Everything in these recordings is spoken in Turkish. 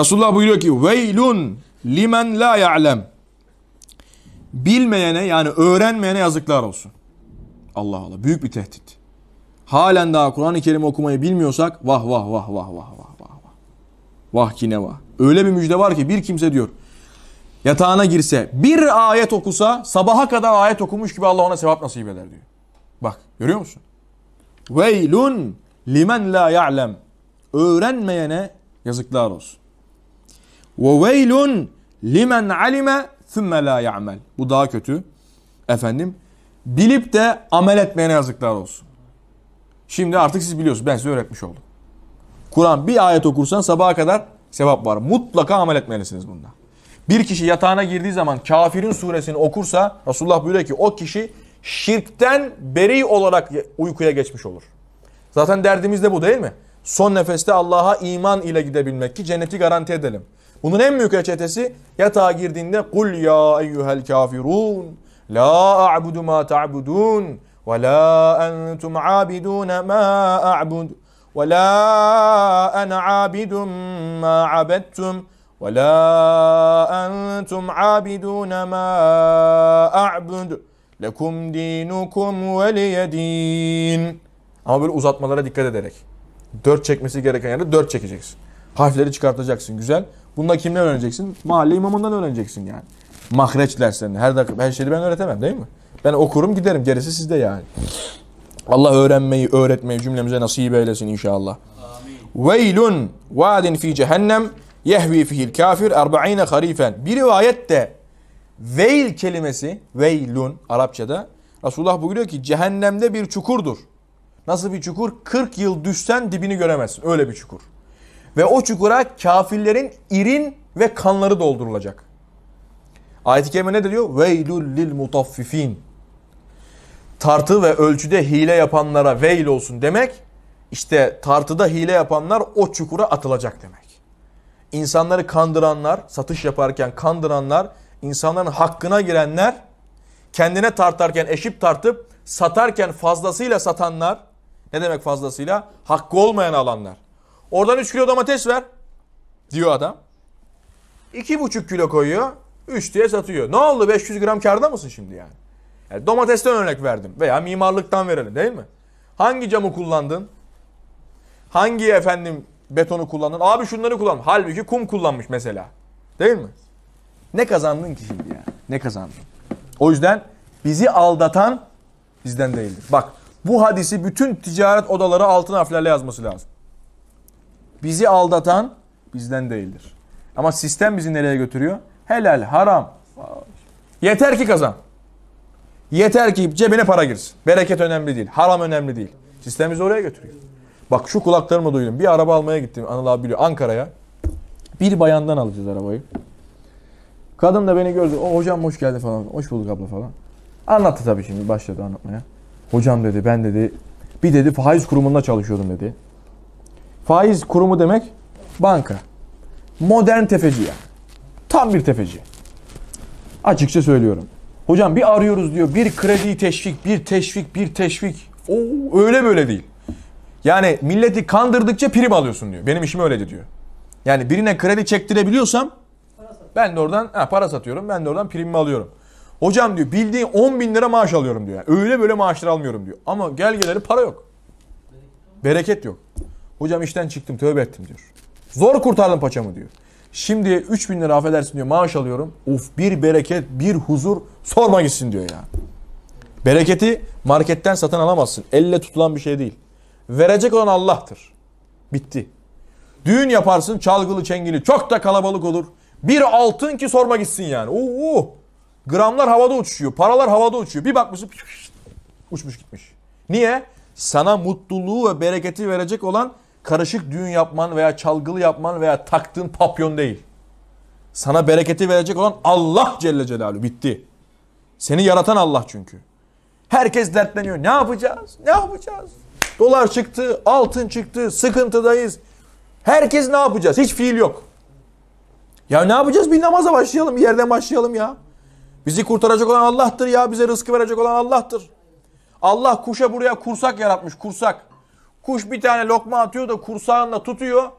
Resulullah buyuruyor ki veylun limen la ya'lem. Bilmeyene yani öğrenmeyene yazıklar olsun. Allah Allah büyük bir tehdit. Halen daha Kur'an-ı Kerim okumayı bilmiyorsak vah vah vah vah vah vah vah vah. Vah ki ne vah. Öyle bir müjde var ki bir kimse diyor yatağına girse bir ayet okusa sabaha kadar ayet okumuş gibi Allah ona sevap nasip eder diyor. Bak görüyor musun? Veylun limen la ya'lem. Öğrenmeyene yazıklar olsun. Ve veylun limen alime thumme la ya'mel. Bu daha kötü. Efendim bilip de amel etmeyene yazıklar olsun. Şimdi artık siz biliyorsunuz. Ben size öğretmiş oldum. Kur'an bir ayet okursan sabaha kadar sevap var. Mutlaka amel etmelisiniz bunda. Bir kişi yatağına girdiği zaman kafirin suresini okursa Resulullah buyuruyor ki o kişi şirkten beri olarak uykuya geçmiş olur. Zaten derdimiz de bu değil mi? Son nefeste Allah'a iman ile gidebilmek ki cenneti garanti edelim. Bunun en büyük reçetesi yatağa girdiğinde kul ya eyyuhel kafirun la a'budu ma ta'budun ve la entum abidun ma a'bud ve la ana abidun ma abettum ve la entum abidun ma a'bud lekum dinukum ve ama böyle uzatmalara dikkat ederek. Dört çekmesi gereken yerde dört çekeceksin. Harfleri çıkartacaksın güzel. Bunda kimden öğreneceksin? Mahalle imamından öğreneceksin yani. Mahreç derslerini. Her dakika her şeyi ben öğretemem değil mi? Ben okurum giderim. Gerisi sizde yani. Allah öğrenmeyi, öğretmeyi cümlemize nasip eylesin inşallah. Veylun vadin fi cehennem yehvi fihil kafir 40 harifen. Bir rivayette veil kelimesi veylun Arapçada Resulullah buyuruyor ki cehennemde bir çukurdur. Nasıl bir çukur? 40 yıl düşsen dibini göremezsin. Öyle bir çukur. Ve o çukura kafirlerin irin ve kanları doldurulacak. Ayet-i Kerime ne diyor? Veylül lil mutaffifin. Tartı ve ölçüde hile yapanlara veil olsun demek, işte tartıda hile yapanlar o çukura atılacak demek. İnsanları kandıranlar, satış yaparken kandıranlar, insanların hakkına girenler, kendine tartarken eşip tartıp satarken fazlasıyla satanlar, ne demek fazlasıyla? Hakkı olmayan alanlar. Oradan 3 kilo domates ver diyor adam. 2,5 kilo koyuyor. 3 diye satıyor. Ne oldu 500 gram karda mısın şimdi yani? yani? E, domatesten örnek verdim veya mimarlıktan verelim değil mi? Hangi camı kullandın? Hangi efendim betonu kullandın? Abi şunları kullan. Halbuki kum kullanmış mesela. Değil mi? Ne kazandın ki şimdi yani? Ne kazandın? O yüzden bizi aldatan bizden değildir. Bak bu hadisi bütün ticaret odaları altın harflerle yazması lazım. Bizi aldatan bizden değildir. Ama sistem bizi nereye götürüyor? Helal, haram. Yeter ki kazan. Yeter ki cebine para girsin. Bereket önemli değil. Haram önemli değil. Sistem bizi oraya götürüyor. Bak şu kulaklarımı duydum. Bir araba almaya gittim. Anıl abi biliyor. Ankara'ya. Bir bayandan alacağız arabayı. Kadın da beni gördü. O hocam hoş geldi falan. Hoş bulduk abla falan. Anlattı tabii şimdi. Başladı anlatmaya. Hocam dedi ben dedi bir dedi faiz kurumunda çalışıyordum dedi. Faiz kurumu demek banka. Modern tefeci yani. Tam bir tefeci. Açıkça söylüyorum. Hocam bir arıyoruz diyor. Bir kredi teşvik, bir teşvik, bir teşvik. Oo, öyle böyle değil. Yani milleti kandırdıkça prim alıyorsun diyor. Benim işim öyleydi diyor. Yani birine kredi çektirebiliyorsam ben de oradan ha, para satıyorum. Ben de oradan primimi alıyorum. Hocam diyor bildiğin 10 bin lira maaş alıyorum diyor. Yani öyle böyle maaşlar almıyorum diyor. Ama gel geleli para yok. Bereket yok. Hocam işten çıktım tövbe ettim diyor. Zor kurtardım paçamı diyor. Şimdi 3000 lira affedersin diyor maaş alıyorum. Of bir bereket bir huzur sorma gitsin diyor ya. Bereketi marketten satın alamazsın. Elle tutulan bir şey değil. Verecek olan Allah'tır. Bitti. Düğün yaparsın çalgılı çengili çok da kalabalık olur. Bir altın ki sorma gitsin yani. Oo, Gramlar havada uçuyor. Paralar havada uçuyor. Bir bakmışsın uçmuş gitmiş. Niye? Sana mutluluğu ve bereketi verecek olan karışık düğün yapman veya çalgılı yapman veya taktığın papyon değil. Sana bereketi verecek olan Allah Celle Celaluhu. Bitti. Seni yaratan Allah çünkü. Herkes dertleniyor. Ne yapacağız? Ne yapacağız? Dolar çıktı, altın çıktı, sıkıntıdayız. Herkes ne yapacağız? Hiç fiil yok. Ya ne yapacağız? Bir namaza başlayalım, bir yerden başlayalım ya. Bizi kurtaracak olan Allah'tır ya. Bize rızkı verecek olan Allah'tır. Allah kuşa buraya kursak yaratmış, kursak. Kuş bir tane lokma atıyor da kursağında tutuyor.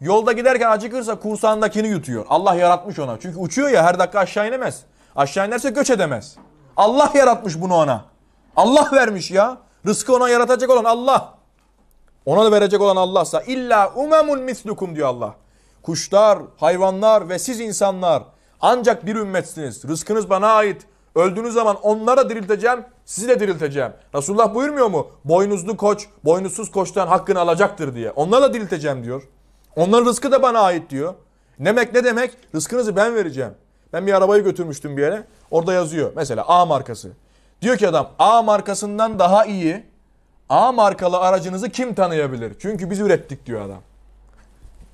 Yolda giderken acıkırsa kursağındakini yutuyor. Allah yaratmış ona. Çünkü uçuyor ya her dakika aşağı inemez. Aşağı inerse göç edemez. Allah yaratmış bunu ona. Allah vermiş ya. Rızkı ona yaratacak olan Allah. Ona da verecek olan Allah'sa illa umemun mislukum diyor Allah. Kuşlar, hayvanlar ve siz insanlar ancak bir ümmetsiniz. Rızkınız bana ait. Öldüğünüz zaman onlara dirilteceğim. Sizi de dirilteceğim. Resulullah buyurmuyor mu? Boynuzlu koç, boynuzsuz koçtan hakkını alacaktır diye. Onları da dirilteceğim diyor. Onların rızkı da bana ait diyor. Ne Demek ne demek? Rızkınızı ben vereceğim. Ben bir arabayı götürmüştüm bir yere. Orada yazıyor. Mesela A markası. Diyor ki adam A markasından daha iyi A markalı aracınızı kim tanıyabilir? Çünkü biz ürettik diyor adam.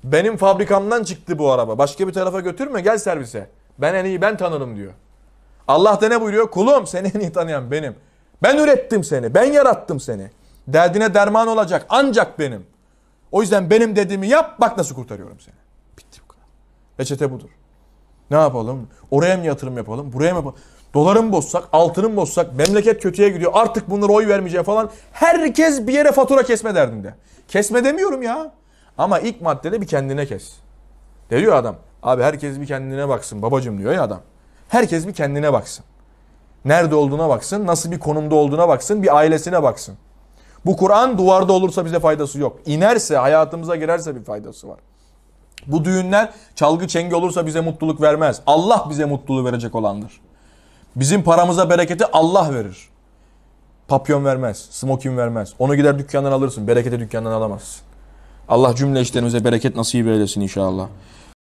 Benim fabrikamdan çıktı bu araba. Başka bir tarafa götürme gel servise. Ben en iyi ben tanırım diyor. Allah da ne buyuruyor? Kulum seni en iyi tanıyan benim. Ben ürettim seni. Ben yarattım seni. Derdine derman olacak ancak benim. O yüzden benim dediğimi yap bak nasıl kurtarıyorum seni. Bitti bu kadar. Reçete budur. Ne yapalım? Oraya mı yatırım yapalım? Buraya mı yapalım? Doları mı bozsak? Altını bozsak? Memleket kötüye gidiyor. Artık bunları oy vermeyeceğim falan. Herkes bir yere fatura kesme derdinde. Kesme demiyorum ya. Ama ilk maddede bir kendine kes. Diyor adam. Abi herkes bir kendine baksın babacım diyor ya adam. Herkes bir kendine baksın. Nerede olduğuna baksın, nasıl bir konumda olduğuna baksın, bir ailesine baksın. Bu Kur'an duvarda olursa bize faydası yok. İnerse, hayatımıza girerse bir faydası var. Bu düğünler çalgı çengi olursa bize mutluluk vermez. Allah bize mutluluğu verecek olandır. Bizim paramıza bereketi Allah verir. Papyon vermez, smokin vermez. Onu gider dükkandan alırsın, bereketi dükkandan alamazsın. Allah cümle işlerimize bereket nasip eylesin inşallah.